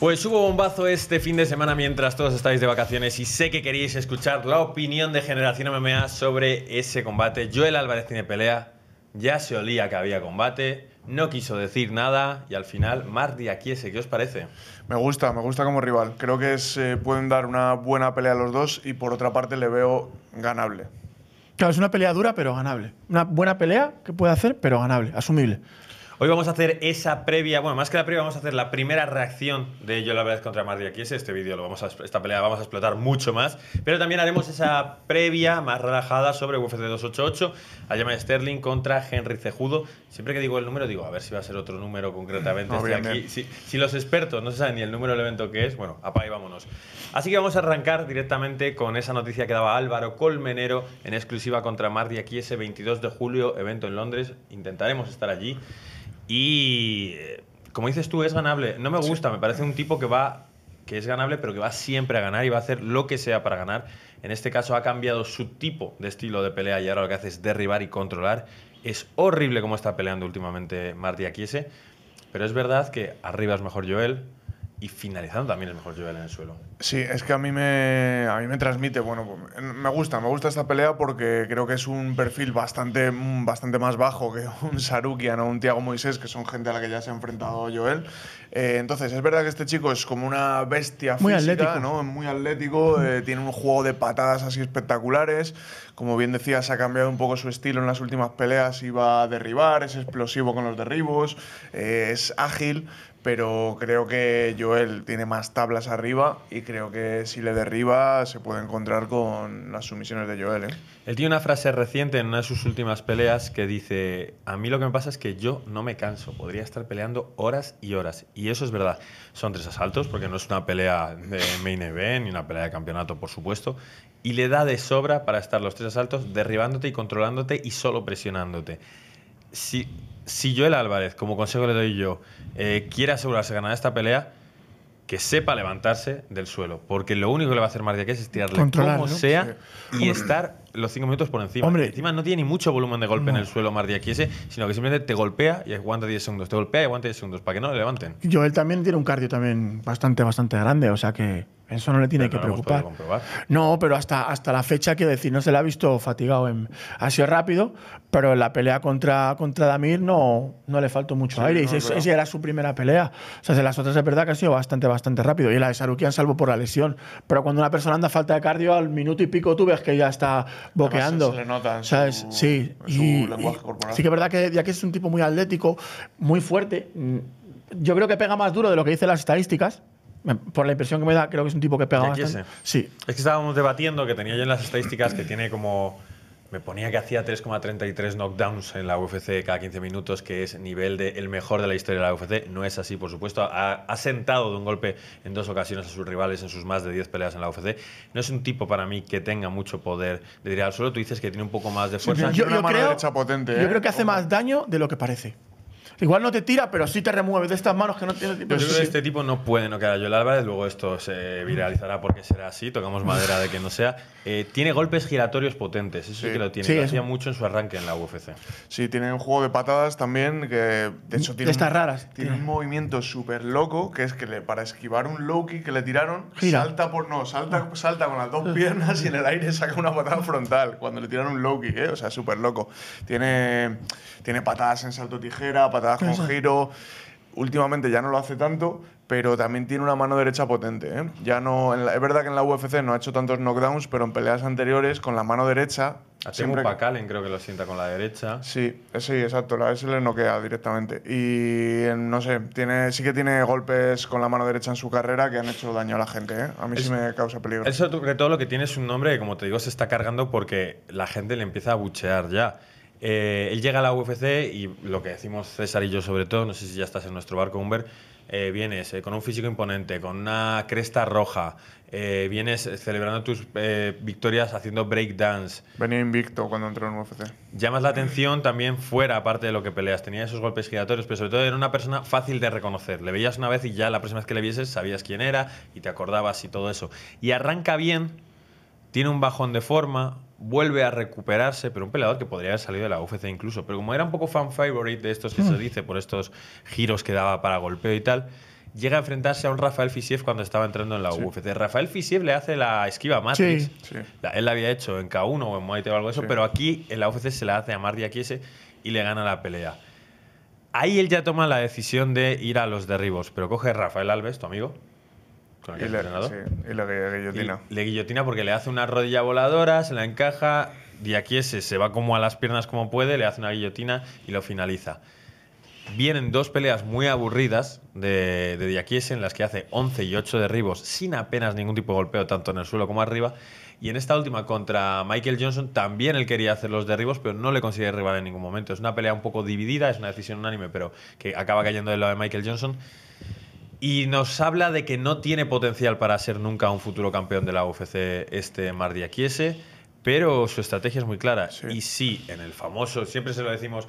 Pues hubo bombazo este fin de semana mientras todos estáis de vacaciones y sé que queréis escuchar la opinión de Generación MMA sobre ese combate. Joel Álvarez tiene pelea, ya se olía que había combate, no quiso decir nada y al final Mardi Aquiese, ¿qué os parece? Me gusta, me gusta como rival. Creo que se pueden dar una buena pelea los dos y por otra parte le veo ganable. Claro, es una pelea dura pero ganable. Una buena pelea que puede hacer pero ganable, asumible. Hoy vamos a hacer esa previa, bueno, más que la previa, vamos a hacer la primera reacción de Yo la verdad contra Mardi. Aquí es este vídeo, lo vamos a, esta pelea vamos a explotar mucho más, pero también haremos esa previa más relajada sobre UFC 288, Aljamain Sterling contra Henry Cejudo. Siempre que digo el número, digo, a ver si va a ser otro número concretamente. Si, los expertos no saben ni el número del evento que es, bueno, apaga y vámonos. Así que vamos a arrancar directamente con esa noticia que daba Álvaro Colmenero en exclusiva contra Mardi aquí 22 de julio, evento en Londres. Intentaremos estar allí. Y, eh, como dices tú, es ganable. No me gusta, me parece un tipo que va que es ganable, pero que va siempre a ganar y va a hacer lo que sea para ganar. En este caso ha cambiado su tipo de estilo de pelea y ahora lo que hace es derribar y controlar. Es horrible cómo está peleando últimamente Marty Aquiese, pero es verdad que arriba es mejor Joel, y finalizando también el mejor Joel en el suelo. Sí, es que a mí me, mí me transmite, bueno, me gusta, me gusta esta pelea porque creo que es un perfil bastante, bastante más bajo que un Sarukian o un Tiago Moisés, que son gente a la que ya se ha enfrentado Joel. Eh, entonces, es verdad que este chico es como una bestia muy física, ¿no? Muy atlético, eh, tiene un juego de patadas así espectaculares. Como bien decías, ha cambiado un poco su estilo en las últimas peleas, iba a derribar, es explosivo con los derribos, eh, es ágil, pero creo que Joel tiene más tablas arriba y creo que si le derriba se puede encontrar con las sumisiones de Joel. ¿eh? Él tiene una frase reciente en una de sus últimas peleas que dice, a mí lo que me pasa es que yo no me canso, podría estar peleando horas y horas. Y eso es verdad, son tres asaltos porque no es una pelea de main event ni una pelea de campeonato, por supuesto, y le da de sobra para estar los tres asaltos derribándote y controlándote y solo presionándote. Si si Joel Álvarez, como consejo le doy yo, eh, quiere asegurarse ganar esta pelea, que sepa levantarse del suelo, porque lo único que le va a hacer Que es estirarle como sea y estar los cinco minutos por encima. Hombre. Encima no tiene ni mucho volumen de golpe en el suelo Mardiaquiese, sino que simplemente te golpea y aguanta 10 segundos. Te golpea y aguanta 10 segundos para que no le levanten. él también tiene un cardio también bastante, bastante grande, o sea que eso no le tiene que preocupar. No, pero hasta, hasta la fecha, quiero decir, no se le ha visto fatigado. En, ha sido rápido, pero en la pelea contra, contra Damir no, no le faltó mucho aire. esa, era su primera pelea. O sea, de las otras es verdad que ha sido bastante, bastante rápido. Y la de Sarukian, salvo por la lesión. Pero cuando una persona anda falta de cardio, al minuto y pico tú ves que ya está boqueando. Se en Su, sí. corporal. Sí que es verdad que ya que es un tipo muy atlético, muy fuerte, mm, yo creo que pega más duro de lo que dicen las estadísticas. Por la impresión que me da, creo que es un tipo que pega más. Sí. Es que estábamos debatiendo que tenía yo en las estadísticas que tiene como me ponía que hacía 3,33 knockdowns en la UFC cada 15 minutos, que es nivel de el mejor de la historia de la UFC. No es así, por supuesto. Ha, sentado de un golpe en dos ocasiones a sus rivales en sus más de 10 peleas en la UFC. No es un tipo para mí que tenga mucho poder de tirar al Tú dices que tiene un poco más de fuerza. yo, creo, potente, ¿eh? creo que hace más daño de lo que parece. Igual no te tira, pero sí te remueve de estas manos que no tiene. Yo creo que este tipo no puede no quedar el Álvarez. Luego esto se viralizará porque será así. Tocamos madera de que no sea. Eh, tiene golpes giratorios potentes. Eso sí, que lo tiene. lo hacía mucho en su arranque en la UFC. Sí, tiene un juego de patadas también que, de hecho, tiene. Estas raras. Tiene, un movimiento súper loco que es que le, para esquivar un low kick que le tiraron, salta por. No, salta, salta con las dos piernas y en el aire saca una patada frontal cuando le tiraron un low kick. ¿eh? O sea, súper loco. Tiene, tiene patadas en salto tijera, patadas da con giro. Últimamente ya no lo hace tanto, pero también tiene una mano derecha potente. ¿eh? Ya no, es verdad que en la UFC no ha hecho tantos knockdowns, pero en peleas anteriores con la mano derecha. A siempre creo que lo sienta con la derecha. Sí, sí, exacto. La S le noquea directamente. Y no sé, tiene, sí que tiene golpes con la mano derecha en su carrera que han hecho daño a la gente. ¿eh? A mí sí me causa peligro. Eso que todo lo que tiene es un nombre que, como te digo, se está cargando porque la gente le empieza a buchear ya. Eh, él llega a la UFC y lo que decimos César y yo sobre todo, no sé si ya estás en nuestro barco, Humber eh, vienes eh, con un físico imponente, con una cresta roja, vienes celebrando tus victorias haciendo breakdance. Venía invicto cuando entró en UFC. Llamas la atención también fuera, aparte de lo que peleas. Tenía esos golpes giratorios, pero sobre todo era una persona fácil de reconocer. Le veías una vez y ya la próxima vez que le vieses sabías quién era y te acordabas y todo eso. Y arranca bien tiene un bajón de forma, vuelve a recuperarse, pero un peleador que podría haber salido de la UFC incluso. Pero como era un poco fan favorite de estos que se hmm. dice por estos giros que daba para golpeo y tal, llega a enfrentarse a un Rafael Fisiev cuando estaba entrando en la UFC. Rafael Fisiev le hace la esquiva Matrix. Sí, él la había hecho en K1 o en Muay Thai o algo de eso, pero aquí en la UFC se la hace a Mardi Akiese y le gana la pelea. Ahí él ya toma la decisión de ir a los derribos, pero coge Rafael Alves, tu amigo, guillotina. le guillotina porque le hace una rodilla voladora, se la encaja, y aquí se va como a las piernas como puede, le hace una guillotina y lo finaliza. Vienen dos peleas muy aburridas de, de en las que hace 11 y 8 derribos sin apenas ningún tipo de golpeo, tanto en el suelo como arriba. Y en esta última contra Michael Johnson también él quería hacer los derribos, pero no le consigue derribar en ningún momento. Es una pelea un poco dividida, es una decisión unánime, pero que acaba cayendo de lado de Michael Johnson y nos habla de que no tiene potencial para ser nunca un futuro campeón de la UFC este Mardia pero su estrategia es muy clara. Y sí, en el famoso, siempre se lo decimos,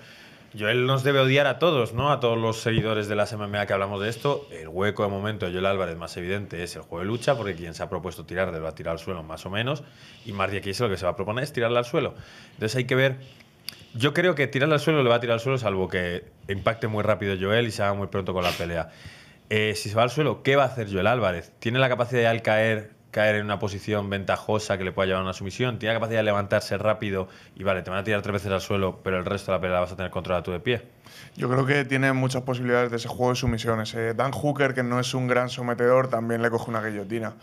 Joel nos debe odiar a todos, ¿no? A todos los seguidores de la MMA que hablamos de esto. El hueco de momento de Joel Álvarez más evidente es el juego de lucha, porque quien se ha propuesto tirar le va a tirar al suelo más o menos, y Mardia lo que se va a proponer es tirarle al suelo. Entonces hay que ver yo creo que tirarle al suelo le va a tirar al suelo, salvo que impacte muy rápido Joel y se haga muy pronto con la pelea. Eh, si se va al suelo, ¿qué va a hacer Joel Álvarez? ¿Tiene la capacidad de al caer caer en una posición ventajosa que le pueda llevar a una sumisión, tiene la capacidad de levantarse rápido y vale, te van a tirar tres veces al suelo, pero el resto de la pelea la vas a tener controlada tú de pie. Yo creo que tiene muchas posibilidades de ese juego de sumisiones. Eh. Dan Hooker, que no es un gran sometedor, también le coge una guillotina.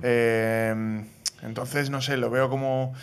Eh, entonces, no sé, lo veo como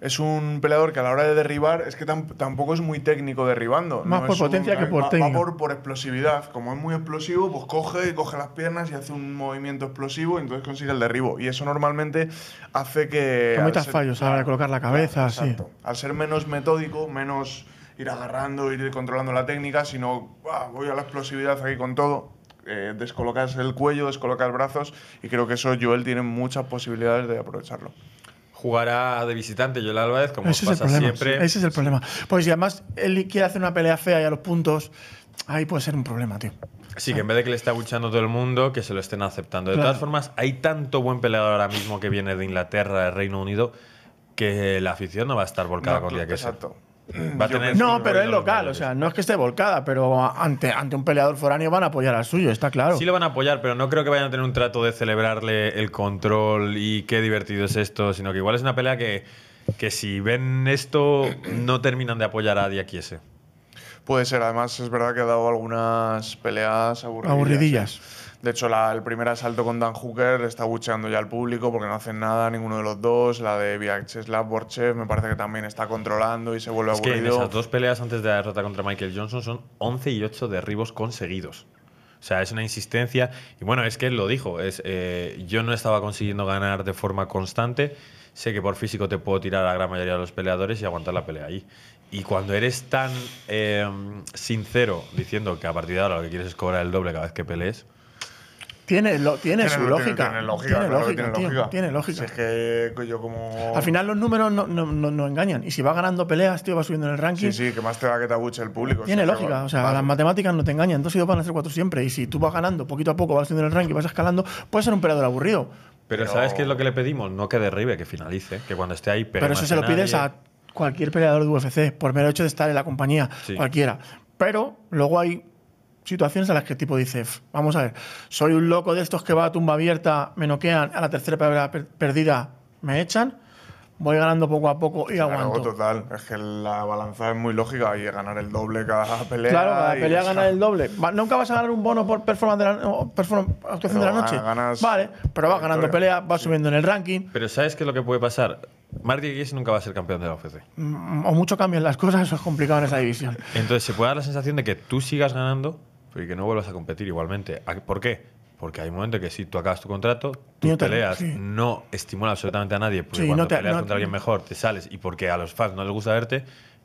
es un peleador que a la hora de derribar es que tampoco es muy técnico derribando. Más por potencia que por técnica. Va por, explosividad. Como es muy explosivo, pues coge, y coge las piernas y hace un movimiento explosivo y entonces consigue el derribo. Y eso normalmente hace que... muchas fallos a la hora de colocar la cabeza, sí. Al ser menos metódico, menos ir agarrando, ir controlando la técnica, sino voy a la explosividad aquí con todo. Eh, descolocas el cuello, descolocas brazos y creo que eso Joel tiene muchas posibilidades de aprovecharlo jugará de visitante Joel Álvarez, como pasa siempre. Ese es el problema. Pues si además él quiere hacer una pelea fea y a los puntos, ahí puede ser un problema, tío. Sí, que en ah. vez de que le esté aguchando todo el mundo, que se lo estén aceptando. De todas formas, hay tanto buen peleador ahora mismo que viene de Inglaterra, del Reino Unido, que la afición no va a estar volcada con día que Exacto no, pero es local, o sea, no es que esté volcada, pero ante, ante un peleador foráneo van a apoyar al suyo, está claro. Sí lo van a apoyar, pero no creo que vayan a tener un trato de celebrarle el control y qué divertido es esto, sino que igual es una pelea que, que si ven esto no terminan de apoyar a Diakiese. Puede ser, además es verdad que ha dado algunas peleas aburridillas. ¿eh? De hecho, el primer asalto con Dan Hooker está bucheando ya al público porque no hacen nada ninguno de los dos. La de Vyacheslav Borchev me parece que también está controlando y se vuelve es Que esas dos peleas antes de la derrota contra Michael Johnson son 11 y 8 derribos conseguidos. O sea, es una insistencia. Y bueno, es que él lo dijo. Es, eh, yo no estaba consiguiendo ganar de forma constante. Sé que por físico te puedo tirar a la gran mayoría de los peleadores y aguantar la pelea ahí. Y cuando eres tan eh, sincero diciendo que a partir de ahora lo que quieres es cobrar el doble cada vez que pelees, tiene, lo, tiene, su lógica. Tiene lógica, tiene lógica. tiene lógica. es que yo como... Al final los números no, engañan. Y si va ganando peleas, tío, va subiendo en el ranking. Sí, sí, que más te da que te abuche el público. Tiene lógica. o sea, las matemáticas no te engañan. entonces y dos van a ser cuatro siempre. Y si tú vas ganando poquito a poco, vas subiendo en el ranking, vas escalando, puedes ser un peleador aburrido. Pero, ¿sabes qué es lo que le pedimos? No que derribe, que finalice, que cuando esté ahí... Pero, pero eso se lo pides a cualquier peleador de UFC, por mero hecho de estar en la compañía, cualquiera. Pero luego hay situaciones en las que el tipo dice, vamos a ver, soy un loco de estos que va a tumba abierta, me noquean, a la tercera palabra perdida me echan, voy ganando poco a poco y aguanto. total, es que la balanza es muy lógica y ganar el doble cada pelea. Claro, cada pelea ganar el doble. Nunca vas a ganar un bono por performance de actuación de la noche. vale, pero vas ganando pelea vas subiendo en el ranking. Pero ¿sabes qué es lo que puede pasar? Marty nunca va a ser campeón de la UFC. Mm, o mucho cambian las cosas, eso es complicado en esa división. Entonces, se puede dar la sensación de que tú sigas ganando y que no vuelvas a competir igualmente. Ah, ¿Por qué? Porque hay momentos momento que si tú acabas tu contrato, tú peleas, no estimula absolutamente a nadie, porque cuando te, peleas contra alguien mejor, te sales, y porque a los fans no les gusta verte,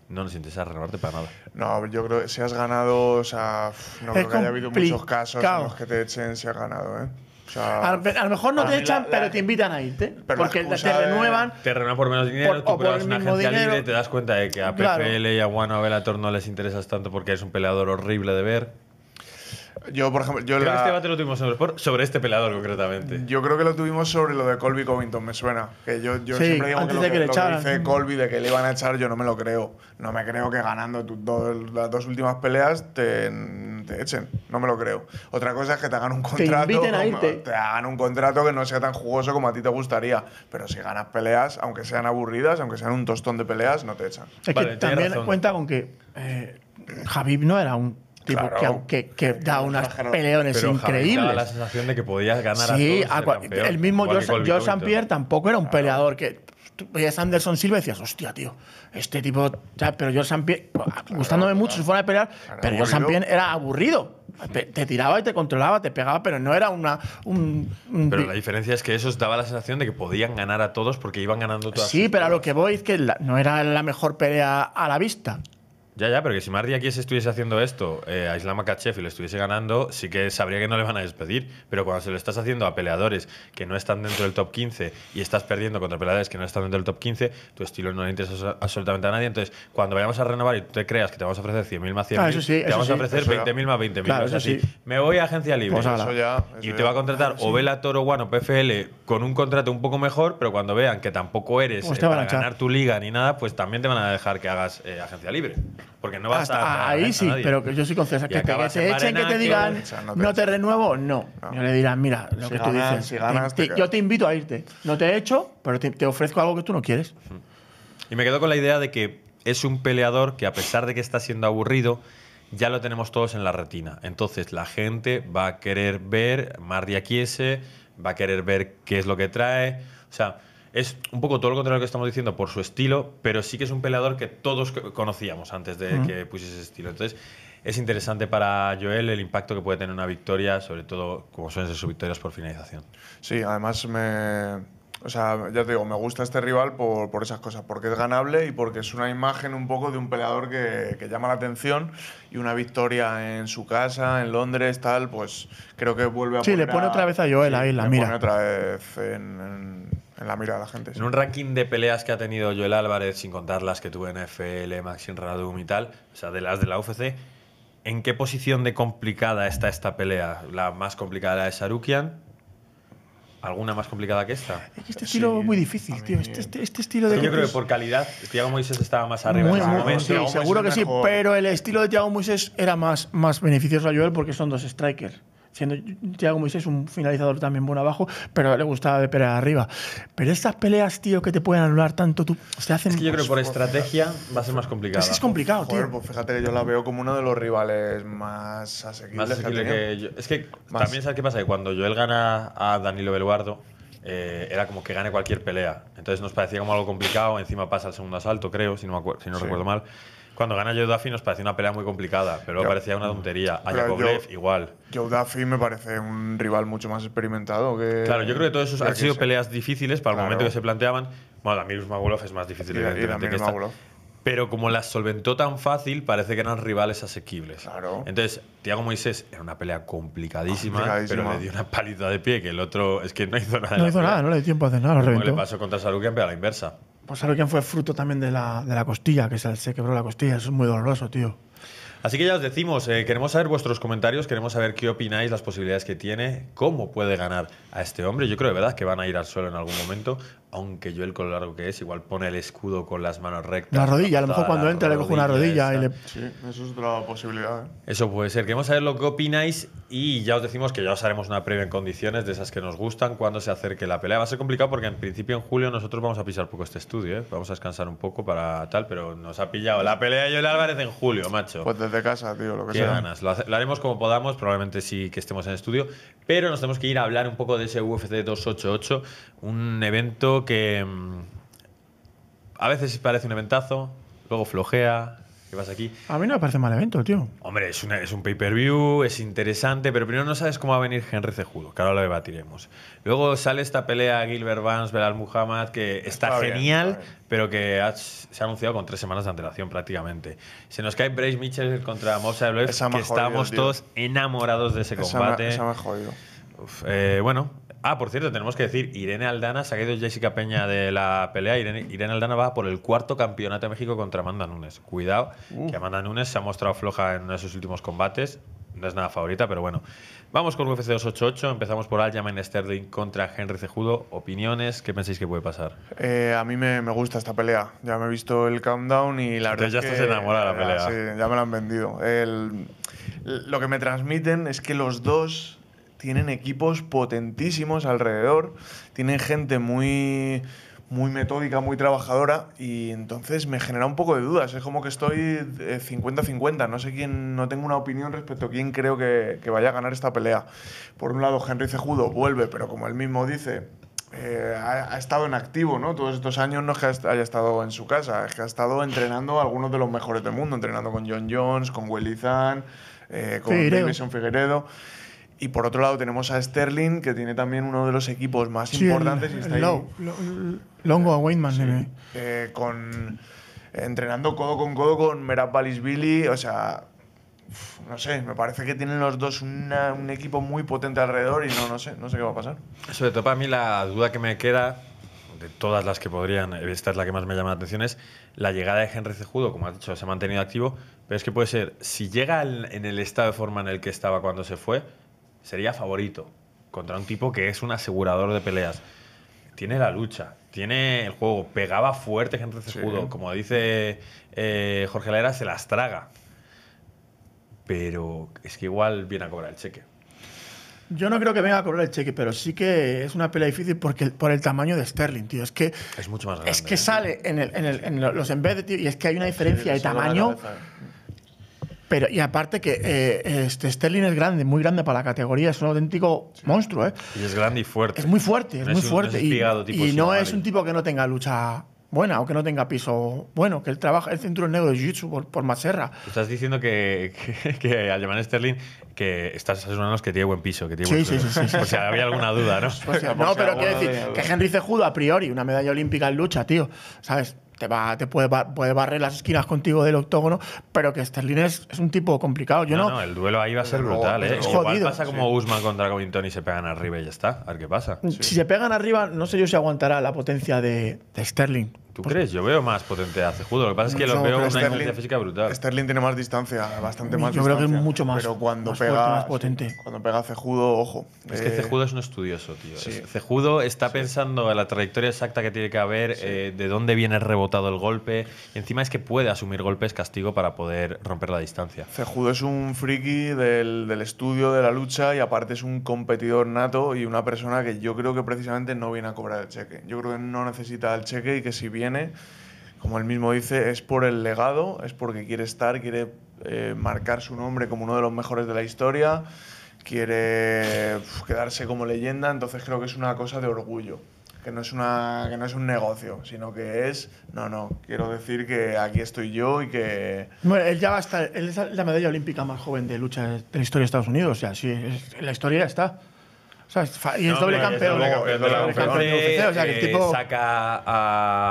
no nos interesa renovarte para nada. No, yo creo que si has ganado, o sea, no creo que haya habido muchos casos en los que te echen si has ganado, ¿eh? a, lo mejor no te echan, pero te invitan a irte. porque te renuevan. Te renuevan por menos dinero, tú pruebas una agencia libre te das cuenta de que a PFL y a Juan Velator no les interesas tanto porque eres un peleador horrible de ver. Yo, por ejemplo, yo creo que este debate lo tuvimos sobre, este pelador concretamente. Yo creo que lo tuvimos sobre lo de Colby Covington, me suena. Que yo, yo siempre digo que, lo que, dice Colby de que le iban a echar, yo no me lo creo. No me creo que ganando las dos últimas peleas te, echen. No me lo creo. Otra cosa es que te hagan un contrato. Te, hagan un contrato que no sea tan jugoso como a ti te gustaría. Pero si ganas peleas, aunque sean aburridas, aunque sean un tostón de peleas, no te echan. Es que también cuenta con que eh, no era un que da unas peleones pero increíbles. Daba la sensación de que podías ganar a todos. Sí, el mismo George Pierre tampoco era un peleador que. Tú veías Anderson Silva y decías, hostia, tío, este tipo. Pero George Sampier, pues, gustándome mucho si fuera a pelear, pero Joe Sampier era aburrido. Te tiraba y te controlaba, te pegaba, pero no era una. Un, Pero la diferencia es que eso daba la sensación de que podían ganar a todos porque iban ganando todas. Sí, pero a lo que voy es que no era la mejor pelea a la vista. Ya, ya, pero que si Mardi aquí estuviese haciendo esto eh, a Islam y lo estuviese ganando, sí que sabría que no le van a despedir. Pero cuando se lo estás haciendo a peleadores que no están dentro del top 15 y estás perdiendo contra peleadores que no están dentro del top 15, tu estilo no le interesa absolutamente a nadie. Entonces, cuando vayamos a renovar y tú te creas que te vamos a ofrecer 100.000 más 100.000, te vamos a ofrecer 20.000 más 20.000. Claro, sí. me voy a agencia libre pues y te va a contratar o Vela Toro One o PFL con un contrato un poco mejor, pero cuando vean que tampoco eres pues eh, para ganar tu liga ni nada, pues también te van a dejar que hagas eh, agencia libre. Porque no a estar ahí sí, pero yo soy con Que, que te echen, que te digan, no, te renuevo, no. no. Yo le dirán, mira, lo que tú dices. yo te invito a irte. No te he hecho pero te, ofrezco algo que tú no quieres. Mm. Y me quedo con la idea de que es un peleador que, a pesar de que está siendo aburrido, ya lo tenemos todos en la retina. Entonces, la gente va a querer ver más quiese, va a querer ver qué es lo que trae. O sea es un poco todo lo contrario que estamos diciendo por su estilo, pero sí que es un peleador que todos conocíamos antes de que pusiese ese estilo. Entonces, es interesante para Joel el impacto que puede tener una victoria, sobre todo como suelen ser sus victorias por finalización. Sí, además me, o sea, ya te digo, me gusta este rival por, esas cosas, porque es ganable y porque es una imagen un poco de un peleador que, llama la atención y una victoria en su casa, en Londres, tal, pues creo que vuelve a... Sí, le pone otra vez a Joel ahí la mira. le Pone otra vez en, la mira de la gente. En un ranking de peleas que ha tenido Joel Álvarez, sin contar las que tuve en FL, Maxim Radum y tal, o sea, de las de la UFC, ¿en qué posición de complicada está esta pelea? ¿La más complicada es de Sarukian? ¿Alguna más complicada que esta? Este, este, este, este estilo es muy difícil, tío. Este, estilo de. Yo creo que por calidad, Tiago Moisés estaba más arriba en ese momento. seguro que sí, pero el estilo de Tiago Moisés era más, más beneficioso a Joel porque son dos strikers siendo Thiago Moisés un finalizador también bueno abajo, pero le gustaba de pelear arriba. Pero estas peleas, tío, que te pueden anular tanto, tú, se hacen. Es que yo creo que por pues, estrategia va a ser más complicado. Es es complicado, tío. pues fíjate que yo la veo como uno de los rivales más asequibles. Más que yo. Es que también sabes qué pasa, que cuando Joel gana a Danilo Beluardo, eh, era como que gane cualquier pelea. Entonces nos parecía como algo complicado. Encima pasa el segundo asalto, creo, si no, si no recuerdo mal. Cuando gana Joe Duffy nos parecía una pelea muy complicada, pero parecía una tontería. A igual. Joe Duffy me parece un rival mucho más experimentado que. Claro, yo creo que todos esos han sido peleas difíciles para el momento que se planteaban. Bueno, la Mirus es más difícil, Pero como las solventó tan fácil, parece que eran rivales asequibles. Claro. Entonces, Tiago Moisés era una pelea complicadísima, pero le dio una paliza de pie que el otro es que no hizo nada. No hizo nada, no le dio tiempo a hacer nada. Lo como le pasó contra Sarukian, pero a la inversa. Pues quién fue fruto también de la, costilla, que se, se quebró la costilla. Eso es muy doloroso, tío. Así que ya os decimos, eh, queremos saber vuestros comentarios, queremos saber qué opináis, las posibilidades que tiene, cómo puede ganar a este hombre. Yo creo de verdad que van a ir al suelo en algún momento aunque yo el lo largo que es, igual pone el escudo con las manos rectas. La rodilla, a lo mejor cuando entra le coge una rodilla. Y le... Sí, eso es otra posibilidad. ¿eh? Eso puede ser. Queremos saber lo que opináis y ya os decimos que ya os haremos una previa en condiciones de esas que nos gustan cuando se acerque la pelea. Va a ser complicado porque en principio en julio nosotros vamos a pisar poco este estudio, ¿eh? vamos a descansar un poco para tal, pero nos ha pillado la pelea y el Álvarez en julio, macho. Pues desde casa, tío, lo que Qué ganas. Lo, haremos como podamos, probablemente sí que estemos en estudio, pero nos tenemos que ir a hablar un poco de ese UFC 288, un evento que mm, a veces parece un eventazo, luego flojea. ¿Qué vas aquí? A mí no me parece mal evento, tío. Hombre, es, una, es un pay-per-view, es interesante, pero primero no sabes cómo va a venir Henry Cejudo, que ahora lo debatiremos. Luego sale esta pelea Gilbert Vance, Belal Muhammad, que está, genial, pero que se ha anunciado con tres semanas de antelación prácticamente. Se nos cae Bryce Mitchell contra Mobsa Blood, que estamos todos enamorados de ese combate. Eh, bueno, Ah, por cierto, tenemos que decir, Irene Aldana, se ha caído Jessica Peña de la pelea. Irene, Aldana va por el cuarto campeonato de México contra Amanda Nunes. Cuidado, uh. que Amanda Nunes se ha mostrado floja en uno de sus últimos combates. No es nada favorita, pero bueno. Vamos con UFC 288. Empezamos por Aljamain Sterling contra Henry Cejudo. Opiniones, ¿qué pensáis que puede pasar? Eh, a mí me, gusta esta pelea. Ya me he visto el countdown y la Entonces ya estás enamorada de la ah, pelea. Sí, ya me la han vendido. lo que me transmiten es que los dos tienen equipos potentísimos alrededor, tienen gente muy, muy metódica, muy trabajadora, y entonces me genera un poco de dudas. Es como que estoy 50-50, eh, no sé quién, no tengo una opinión respecto a quién creo que, vaya a ganar esta pelea. Por un lado, Henry Cejudo vuelve, pero como él mismo dice, eh, ha, estado en activo, ¿no? Todos estos años no es que haya estado en su casa, es que ha estado entrenando a algunos de los mejores del mundo, entrenando con John Jones, con Willy Zan, eh, con Figueredo. Figueredo. Y por otro lado tenemos a Sterling, que tiene también uno de los equipos más importantes. y está longo a Wayman. Eh, con, entrenando codo con codo con Merapalis Billy. O sea, no sé, me parece que tienen los dos un equipo muy potente alrededor y no, no sé, no sé qué va a pasar. Sobre todo para mí la duda que me queda, de todas las que podrían, esta es la que más me llama la atención, es la llegada de Henry Cejudo, como has dicho, se ha mantenido activo, pero es que puede ser, si llega en el estado de forma en el que estaba cuando se fue, sería favorito contra un tipo que es un asegurador de peleas. Tiene la lucha, tiene el juego, pegaba fuerte gente de escudo. Como dice eh, Jorge Lera, se las traga. Pero es que igual viene a cobrar el cheque. Yo no creo que venga a cobrar el cheque, pero sí que es una pelea difícil porque, por el tamaño de Sterling, tío. Es que. Es mucho más grande. Es que ¿eh? sale en, en, los en y es que hay una diferencia de tamaño. Pero, y aparte que eh, este Sterling es grande, muy grande para la categoría, es un auténtico monstruo. ¿eh? Y es grande y fuerte. Es muy fuerte, es muy fuerte. y, no es un tipo que no tenga lucha buena o que no tenga piso bueno, que él trabaja el centro negro de Jiu-Jitsu por, Maserra. Estás diciendo que, que, al llamar Sterling que estás los que tiene buen piso, que tiene sí, buen piso. Sí, sí, sí, había alguna duda, ¿no? no, pero quiero decir que Henry Cejudo, a priori, una medalla olímpica en lucha, tío, ¿sabes? te, puede, puede, barrer las esquinas contigo del octógono, pero que Sterling es, un tipo complicado. Yo no, no, el duelo ahí va a ser brutal. ¿eh? pasa como Usman contra Covington y se pegan arriba y ya está. A ver qué pasa. Si se pegan arriba, no sé yo si aguantará la potencia de Sterling. ¿Tú crees? Yo veo más potente a Cejudo. Lo que pasa es que lo veo una Sterling, física brutal. Sterling tiene más distancia, bastante más Yo creo que es mucho más. Pero cuando pega. a Cuando pega Cejudo, ojo. Es que eh, Cejudo es un estudioso, tío. Cejudo está pensando en la trayectoria exacta que tiene que haber, eh, de dónde viene rebotado el golpe. Y encima es que puede asumir golpes castigo para poder romper la distancia. Cejudo es un friki del, estudio, de la lucha y aparte es un competidor nato y una persona que yo creo que precisamente no viene a cobrar el cheque. Yo creo que no necesita el cheque y que si bien viene, como él mismo dice, es por el legado, es porque quiere estar, quiere eh, marcar su nombre como uno de los mejores de la historia, quiere quedarse como leyenda, entonces creo que es una cosa de orgullo. Que no, es una, que no es un negocio, sino que es, no, no, quiero decir que aquí estoy yo y que... Bueno, él ya va a estar, él es la medalla olímpica más joven de lucha de la historia de Estados Unidos, o sea, sí, la historia ya está y es doble campeón. Eh, saca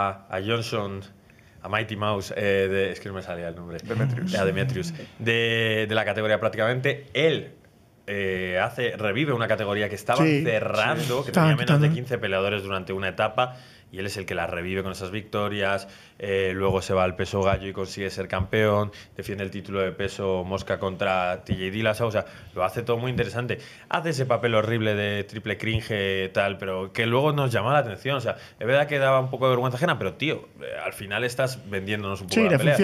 a, Johnson a Mighty Mouse, eh, de, es que no me salía el nombre. Demetrius. De, la categoría prácticamente. Él eh, hace, revive una categoría que estaba cerrando, que tenía menos de 15 peleadores durante una etapa, y él es el que la revive con esas victorias, eh, luego se va al peso gallo y consigue ser campeón, defiende el título de peso mosca contra TJ Dillashaw, o sea, lo hace todo muy interesante. Hace ese papel horrible de triple cringe tal, pero que luego nos llama la atención, o sea, es verdad que daba un poco de vergüenza ajena, pero tío, eh, al final estás vendiéndonos un poco sí, la pelea,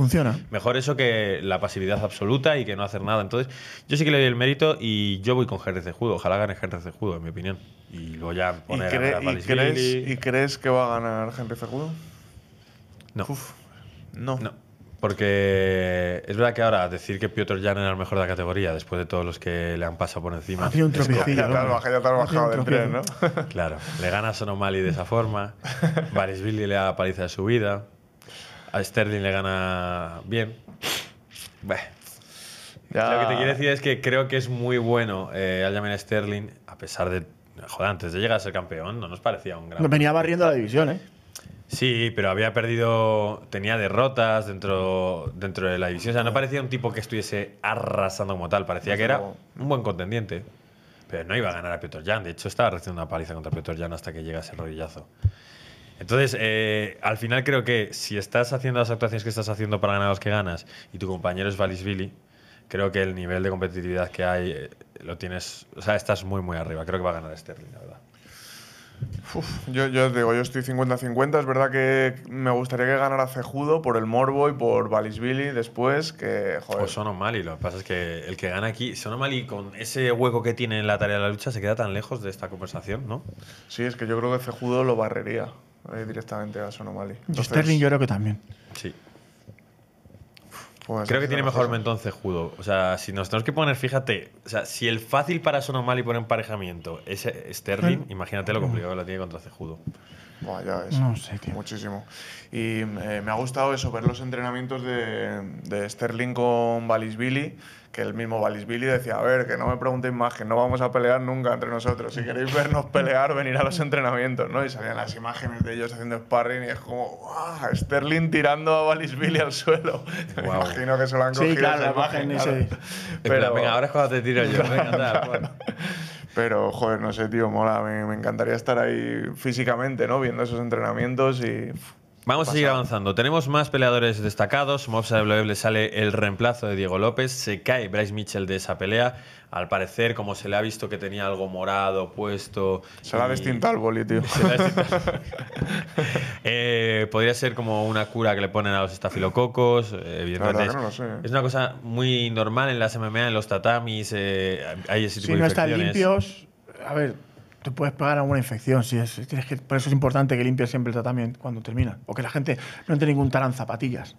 Funciona, ¿sí? Mejor eso que la pasividad absoluta y que no hacer nada. Entonces, yo sí que le doy el mérito y yo voy con Jerez de ojalá gane Jerez de en mi opinión. Y luego ya poner ¿Y, a ¿y, crees, ¿Y crees que va a ganar Henry Cejudo? No. no. Porque es verdad que ahora decir que Piotr no era el mejor de la categoría, después de todos los que le han pasado por encima. Ha sido un tropiezo. Ya, ya te has bajado del tren, ¿no? claro. Le gana a Sonomali de esa forma. Billy le da paliza de su vida. A Sterling le gana bien. Lo que te quiero decir es que creo que es muy bueno eh, Aljamain Sterling, a pesar de. Joder, antes de llegar a ser campeón, no nos parecía un gran. venía barriendo la división, ¿eh? Sí, pero había perdido, tenía derrotas dentro, dentro de la división. O sea, no parecía un tipo que estuviese arrasando como tal, parecía que era un buen contendiente. Pero no iba a ganar a Piotr Jan, de hecho estaba recibiendo una paliza contra Piotr Jan hasta que llegase el rodillazo. Entonces, eh, al final creo que si estás haciendo las actuaciones que estás haciendo para ganar los que ganas y tu compañero es Valisvili, creo que el nivel de competitividad que hay eh, lo tienes, o sea, estás muy, muy arriba. Creo que va a ganar Sterling, la verdad yo, yo digo, yo estoy 50-50. Es verdad que me gustaría que ganara Cejudo por el Morbo y por balisbili después, que joder. O pues Sonomali, lo que pasa es que el que gana aquí, Sonomali con ese hueco que tiene en la tarea de la lucha se queda tan lejos de esta conversación, ¿no? Sí, es que yo creo que Cejudo lo barrería eh, directamente a Sonomali. Entonces, Sterling yo creo que también. Sí. Pues Creo que tiene mejor mentón cejudo. O sea, si nos tenemos que poner, fíjate, o sea, si el fácil para Sonomal y poner emparejamiento es Sterling, imagínate lo complicado que lo tiene contra cejudo. Vaya, es No sé, Muchísimo. Y eh, me ha gustado eso, ver los entrenamientos de, de Sterling con Balis Billy que el mismo Balisbili decía, a ver, que no me preguntéis más, no vamos a pelear nunca entre nosotros. Si queréis vernos pelear, venir a los entrenamientos, ¿no? Y salían las imágenes de ellos haciendo sparring y es como, ¡guau! Sterling tirando a Balisbili al suelo. Me imagino que se lo han cogido. Sí, claro, la imagen, Pero... venga, ahora es cuando te tiro yo. Pero, joder, no sé, tío, mola. Me, me encantaría estar ahí físicamente, ¿no? Viendo esos entrenamientos y... Vamos a seguir avanzando. Tenemos más peleadores destacados. Mobs le sale el reemplazo de Diego López. Se cae Bryce Mitchell de esa pelea. Al parecer, como se le ha visto que tenía algo morado puesto. Se la ha destintado el boli, tío. Eh, podría ser como una cura que le ponen a los estafilococos. Eh, es, una cosa muy normal en las MMA, en los tatamis. Eh, hay ese si no limpios. A ver, te puedes pegar alguna infección. Si es, que, por eso es importante que limpies siempre el tratamiento cuando termina. O que la gente no entre ningún tarán zapatillas.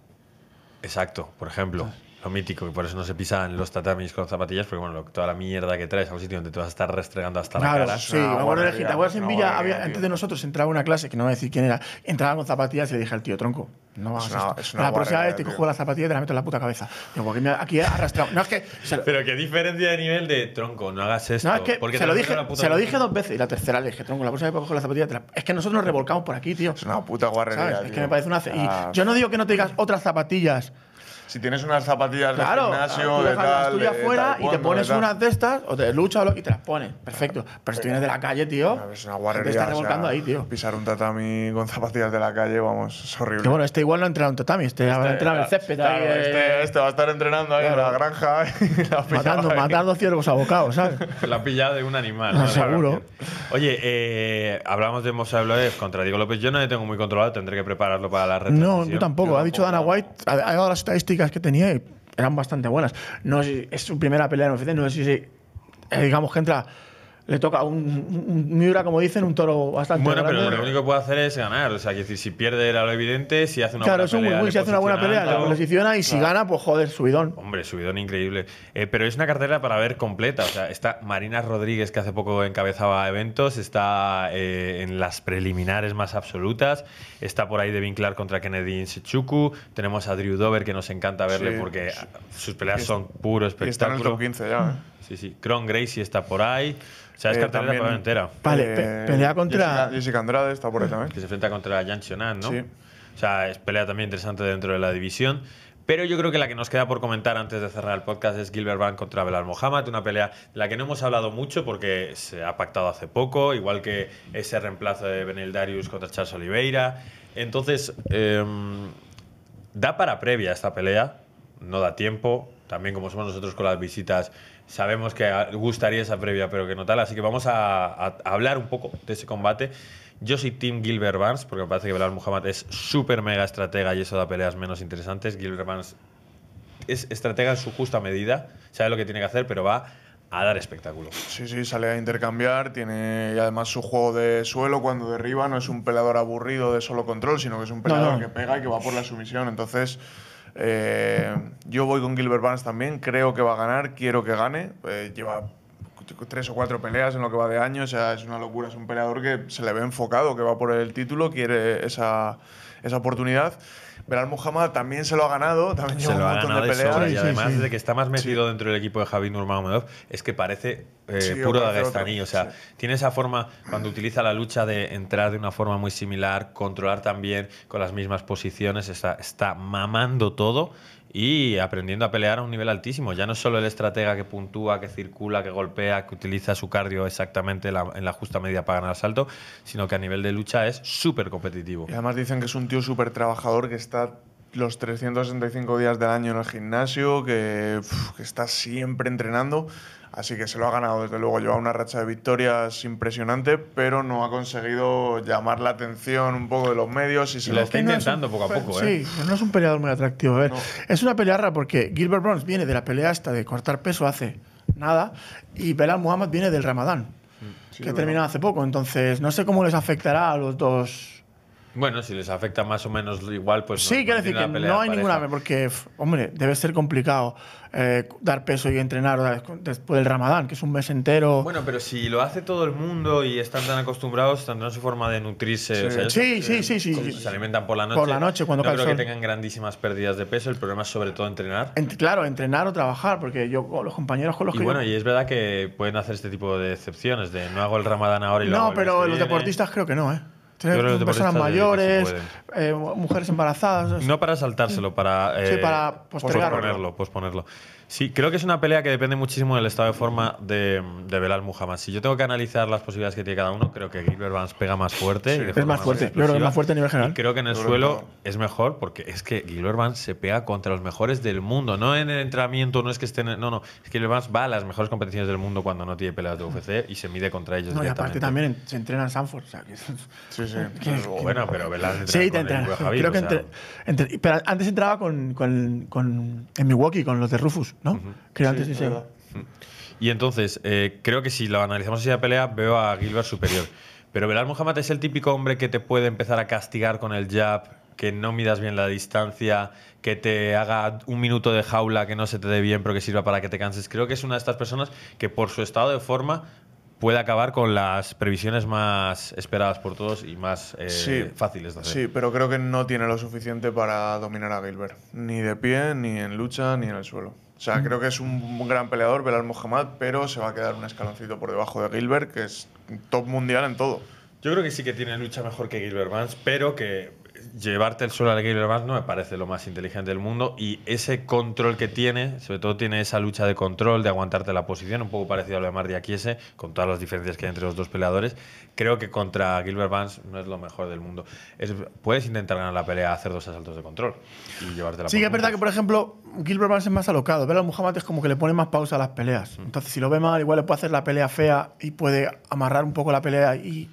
Exacto, por ejemplo lo mítico, que por eso no se pisan los tatamis con zapatillas, porque bueno, toda la mierda que traes a un sitio donde te vas a estar restregando hasta la cara. Sí, no, me acuerdo de ¿Te acuerdas en Villa? antes de nosotros entraba una clase, que no voy a decir quién era, entraba con zapatillas y le dije al tío, tronco, no vas a La próxima vez te cojo la zapatilla y te la meto en la puta cabeza. Digo, aquí, aquí arrastrado. No, es que, Pero qué diferencia de nivel de tronco, no hagas esto. No, es que porque se, lo dije, se lo dije dos veces y la tercera le dije, tronco, la próxima vez que cojo las zapatillas. Te la... Es que nosotros nos revolcamos por aquí, tío. Es una puta guarrería. Es que me parece una. yo no digo que no te digas otras zapatillas si tienes unas zapatillas de gimnasio, tú de tal, y te pones unas de estas o te luchas y te las pones. Perfecto. Pero si vienes de la calle, tío, una te estás revolcando ahí, tío. Pisar un tatami con zapatillas de la calle, vamos, es horrible. Que bueno, este igual no ha entrenado un tatami, este, ha este, entrenado en el césped. Este, eh. este, va a estar entrenando ahí en la granja Matando, matando ciervos abocados, ¿sabes? la pillada de un animal. Seguro. Oye, eh, hablamos de Mosa contra Diego López. Yo no le tengo muy controlado, tendré que prepararlo para la red. No, yo tampoco. ha dicho Dana White, ha dado las estadísticas que tenía eran bastante buenas. No es, su primera pelea en UFC, no sé si, eh, digamos que entra le toca un, Miura, como dicen, un toro bastante Bueno, pero lo único que puede hacer es ganar. O sea, decir, si pierde era lo evidente, si hace una claro, buena es un pelea. si hace una buena pelea, le posiciona y si gana, pues joder, subidón. Hombre, subidón increíble. Eh, pero es una cartera para ver completa. O sea, está Marina Rodríguez, que hace poco encabezaba eventos, está eh, en las preliminares más absolutas, está por ahí de vinclar contra Kennedy Sechuku. tenemos a Drew Dover, que nos encanta verle porque sus peleas son puro espectáculo. está 15 ya, ¿eh? Sí, sí. Cron Gracie está por ahí. O sea, es eh, cartelera para entera. Vale, eh, pelea contra. Jessica, Andrade está por ahí también. Que se enfrenta contra Jan Shonan, ¿no? O sea, es pelea también interesante dentro de la división. Pero yo creo que la que nos queda por comentar antes de cerrar el podcast es Gilbert Van contra Belal Mohamed, una pelea de la que no hemos hablado mucho porque se ha pactado hace poco, igual que ese reemplazo de Benel Darius contra Charles Oliveira. Entonces, em, da para previa esta pelea, no da tiempo. También como somos nosotros con las visitas sabemos que gustaría esa previa, pero que no tal. Así que vamos a, hablar un poco de ese combate. Yo soy Tim Gilbert Barnes, porque me parece que Belal Muhammad es súper mega estratega y eso da peleas menos interesantes. Gilbert Barnes es estratega en su justa medida, sabe lo que tiene que hacer, pero va a dar espectáculo. Sí, sí, sale a intercambiar, tiene además su juego de suelo cuando derriba, no es un peleador aburrido de solo control, sino que es un peleador que pega y que va por la sumisión. Entonces, eh, yo voy con Gilbert Barnes también, creo que va a ganar, quiero que gane. Eh, lleva tres o cuatro peleas en lo que va de año, es una locura, es un peleador que se le ve enfocado, que va por el título, quiere esa, esa oportunidad al Muhammad también se lo ha ganado, también se lo ha ganado de peleas. y además de que está más metido dentro del equipo de Javi Nurmagomedov, es que parece eh, puro Dagestaní. O sea, tiene esa forma, cuando utiliza la lucha, de entrar de una forma muy similar, controlar también con las mismas posiciones, está mamando todo y aprendiendo a pelear a un nivel altísimo. Ya no solo el estratega que puntúa, que circula, que golpea, que utiliza su cardio exactamente en la justa medida para ganar salto, sino que a nivel de lucha es súper competitivo. Y además dicen que es un tío súper trabajador que está los 365 días del año en el gimnasio, que, está siempre entrenando. Así que se lo ha ganado, desde luego. Lleva una racha de victorias impresionante, pero no ha conseguido llamar la atención un poco de los medios. Y se lo, está intentando poco a poco. ¿eh? Sí, no es un peleador muy atractivo. Es una pelea rara porque Gilbert Burns viene de la pelea esta de cortar peso hace nada y Belal Muhammad viene del Ramadán, mm, que terminó hace poco. Entonces, no sé cómo les afectará a los dos bueno, si les afecta más o menos igual, pues. Sí, quiero decir que no hay ninguna, porque, hombre, debe ser complicado eh, dar peso y entrenar después del Ramadán, que es un mes entero. Bueno, pero si lo hace todo el mundo y están tan acostumbrados, tendrán su forma de nutrirse. Sí, sí, sí, sí, Se alimentan por la noche. Por la noche, cuando no creo que tengan grandísimas pérdidas de peso, el problema es sobre todo entrenar. claro, entrenar o trabajar, porque yo, los compañeros con los que. Y bueno, y es verdad que pueden hacer este tipo de excepciones, de no hago el Ramadán ahora y lo No, hago pero los deportistas creo que no, ¿eh? personas mayores, eh, mujeres embarazadas. No para saltárselo, para, eh, posponerlo, posponerlo. Sí, creo que es una pelea que depende muchísimo del estado de forma de, de Belal Muhammad. Si yo tengo que analizar las posibilidades que tiene cada uno, creo que Gilbert Vance pega más fuerte. es más fuerte, es más fuerte a nivel general. Y creo que en el suelo es mejor porque es que Gilbert Vance se pega contra los mejores del mundo. No en el entrenamiento, no es que estén. No, no. Es que Gilbert Vance va a las mejores competiciones del mundo cuando no tiene peleas de UFC y se mide contra ellos. No, y aparte también se entrena en Sanford. O sea, sí, sí. bueno, pero Belal. Sí, te entrena. Creo que pero antes entraba con, con, con, en Milwaukee, con los de Rufus. ¿no? antes Y entonces, eh, creo que si lo analizamos así de pelea, veo a Gilbert superior. Pero Belal Muhammad es el típico hombre que te puede empezar a castigar con el jab, que no midas bien la distancia, que te haga un minuto de jaula que no se te dé bien, pero que sirva para que te canses. Creo que es una de estas personas que por su estado de forma puede acabar con las previsiones más esperadas por todos y más eh, fáciles de hacer. Sí, pero creo que no tiene lo suficiente para dominar a Gilbert, ni de pie, ni en lucha, ni en el suelo. O sea, creo que es un gran peleador, Belal Mohamed, pero se va a quedar un escaloncito por debajo de Gilbert, que es top mundial en todo. Yo creo que sí que tiene lucha mejor que Gilbert Vance, pero que llevarte el suelo al Gilbert Vance no me parece lo más inteligente del mundo. Y ese control que tiene, sobre todo tiene esa lucha de control, de aguantarte la posición, un poco parecido a lo de Mardia Chiese, con todas las diferencias que hay entre los dos peleadores. Creo que contra Gilbert Vance no es lo mejor del mundo. Es, puedes intentar ganar la pelea, hacer dos asaltos de control y llevarte la Sí, que es verdad que, por ejemplo, Gilbert Vance es más alocado. a Muhammad es como que le pone más pausa a las peleas. Mm. Entonces, si lo ve mal, igual le puede hacer la pelea fea y puede amarrar un poco la pelea y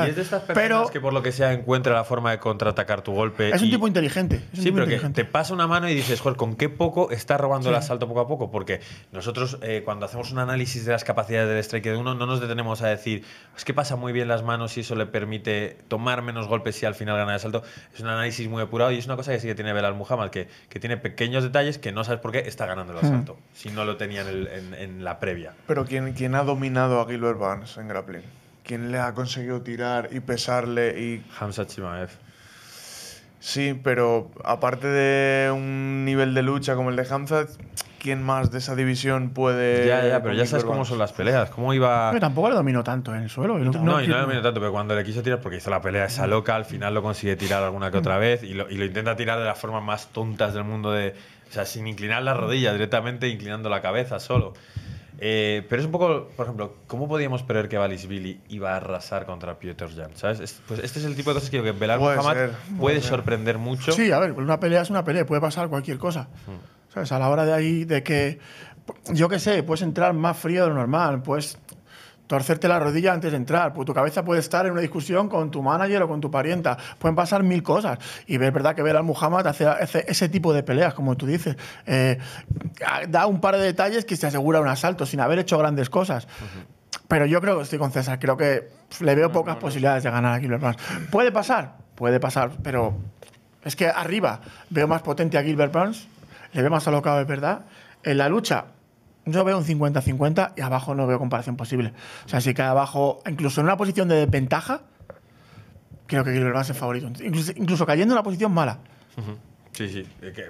es de estas personas que por lo que sea encuentra la forma de contraatacar tu golpe. Es un tipo inteligente. sí, pero que te pasa una mano y dices, joder, ¿con qué poco está robando el asalto poco a poco? Porque nosotros eh, cuando hacemos un análisis de las capacidades del strike de uno, no nos detenemos a decir, es que pasa muy bien las manos y eso le permite tomar menos golpes y al final gana el asalto. Es un análisis muy apurado y es una cosa que sí que tiene Belal Muhammad, que, tiene pequeños detalles que no sabes por qué está ganando el hmm. asalto, si no lo tenía en, la previa. Pero ¿quién, ha dominado a Gilbert Barnes en grappling? ¿Quién le ha conseguido tirar y pesarle? Y... Hamza Chimaev. Sí, pero aparte de un nivel de lucha como el de Hamza, ¿quién más de esa división puede.? Ya, ya, pero ya sabes cómo son las peleas. ¿Cómo iba.? Pero tampoco le dominó tanto en el suelo. No, y no le dominó tanto, pero cuando le quiso tirar, porque hizo la pelea esa loca, al final lo consigue tirar alguna que otra vez y lo, y lo intenta tirar de las formas más tontas del mundo, de, o sea, sin inclinar la rodilla, directamente inclinando la cabeza solo. Eh, pero es un poco, por ejemplo, ¿cómo podíamos prever que Billy iba a arrasar contra Peter Jan? ¿Sabes? pues este es el tipo de cosas que puede, puede, sorprender mucho. Sí, a ver, una pelea es una pelea, puede pasar cualquier cosa. Hmm. ¿Sabes? A la hora de ahí, de que, yo qué sé, puedes entrar más frío de lo normal, puedes torcerte la rodilla antes de entrar, pues tu cabeza puede estar en una discusión con tu manager o con tu parienta, pueden pasar mil cosas. Y es ¿verdad? Que ver al Muhammad hace, ese tipo de peleas, como tú dices, eh, da un par de detalles que se asegura un asalto sin haber hecho grandes cosas. Pero yo creo que estoy con César, creo que le veo pocas posibilidades de ganar a Gilbert Burns. Puede pasar, puede pasar, pero es que arriba veo más potente a Gilbert Burns, le veo más alocado de verdad. En la lucha yo veo un 50-50 y abajo no veo comparación posible. O sea, si cae abajo, incluso en una posición de desventaja, creo que Gilbert Vance es favorito. Incluso, cayendo en una posición mala. Sí, sí.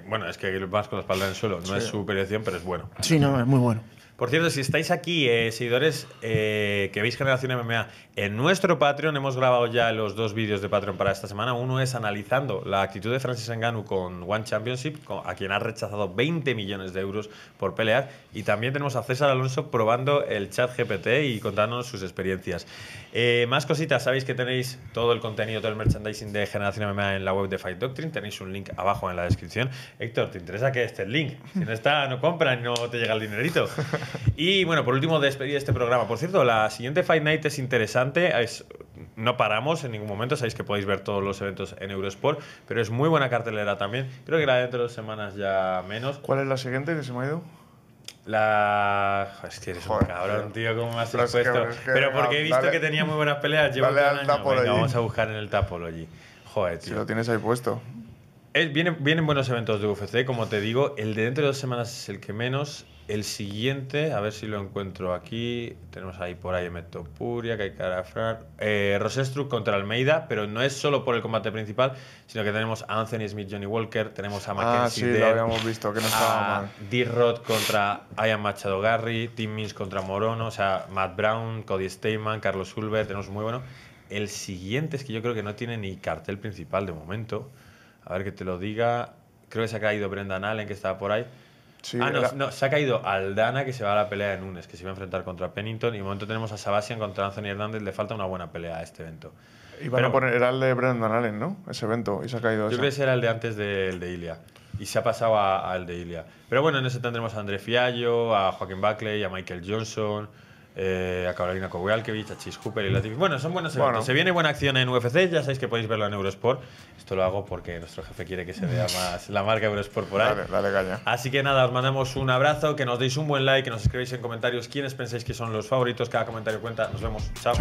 bueno, es que Gilbert Vance con la espalda en el suelo no es su pero es bueno. Sí, no, es muy bueno. Por cierto, si estáis aquí, eh, seguidores eh, que veis Generación MMA, en nuestro Patreon hemos grabado ya los dos vídeos de Patreon para esta semana. Uno es analizando la actitud de Francis Ngannou con One Championship, a quien ha rechazado 20 millones de euros por pelear. Y también tenemos a César Alonso probando el chat GPT y contándonos sus experiencias. Eh, más cositas, sabéis que tenéis todo el contenido, todo el merchandising de Generación MMA en la web de Fight Doctrine. Tenéis un link abajo en la descripción. Héctor, ¿te interesa que esté el link? Si no está, no compra y no te llega el dinerito. Y bueno, por último, despedir este programa. Por cierto, la siguiente Fight Night es interesante. Es, no paramos en ningún momento. Sabéis que podéis ver todos los eventos en Eurosport, pero es muy buena cartelera también. Creo que la de dentro de dos semanas ya menos. ¿Cuál es la siguiente que se me ha ido? La. Es que eres un cabrón, tío, ¿cómo me has expuesto? pero porque he visto que tenía muy buenas peleas. Llevo vamos a buscar en el Tapology. Joder, tío. Si lo tienes ahí puesto. Eh, vienen buenos eventos de UFC, como te digo. El de dentro de dos semanas es el que menos. El siguiente, a ver si lo encuentro aquí. Tenemos ahí por ahí Metopuria, que hay cara Rosestru eh, Rosestruck contra Almeida, pero no es solo por el combate principal, sino que tenemos a Anthony Smith, Johnny Walker, tenemos a ah, Mackenzie. Ah, sí, lo habíamos visto, que no estaba mal. d contra Ian Machado Garry, Tim contra Morono, o sea, Matt Brown, Cody Steyman, Carlos Hulbert. tenemos muy bueno. El siguiente es que yo creo que no tiene ni cartel principal de momento a ver que te lo diga, creo que se ha caído Brendan Allen, que estaba por ahí. ah, no, se ha caído Aldana, que se va a la pelea de lunes, que se va a enfrentar contra Pennington. Y de momento tenemos a Sabastian contra Anthony Hernández. Le falta una buena pelea a este evento. Y poner, era el de Brendan Allen, ¿no? Ese evento, y se ha caído. Yo creo que era el de antes del de, de Y se ha pasado al de Ilia. Pero bueno, en ese tendremos a André Fiallo, a Joaquín Buckley, a Michael Johnson. Eh, a Carolina Kowalkiewicz, a Chis Cooper y Latifi. Bueno, son buenos eventos. Se viene buena acción en UFC, ya sabéis que podéis verlo en Eurosport. Esto lo hago porque nuestro jefe quiere que se vea más la marca Eurosport por ahí. caña. Así que nada, os mandamos un abrazo, que nos deis un buen like, que nos escribáis en comentarios quiénes pensáis que son los favoritos. Cada comentario cuenta. Nos vemos. chao.